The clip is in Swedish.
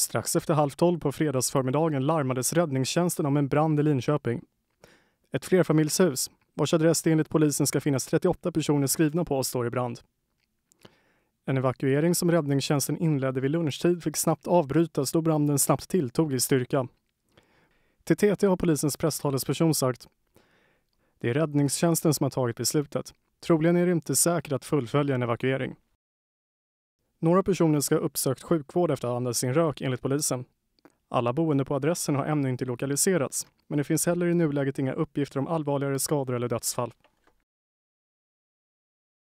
Strax efter halv tolv på fredagsförmiddagen larmades räddningstjänsten om en brand i Linköping. Ett flerfamiljshus, vars adress det enligt polisen ska finnas 38 personer skrivna på, står i brand. En evakuering som räddningstjänsten inledde vid lunchtid fick snabbt avbrytas då branden snabbt tilltog i styrka. Till TT har polisens presstalesperson sagt Det är räddningstjänsten som har tagit beslutet. Troligen är det inte säkert att fullfölja en evakuering. Några personer ska ha uppsökt sjukvård efter att ha andats in rök enligt polisen. Alla boende på adressen har ännu inte lokaliserats, men det finns heller i nuläget inga uppgifter om allvarligare skador eller dödsfall.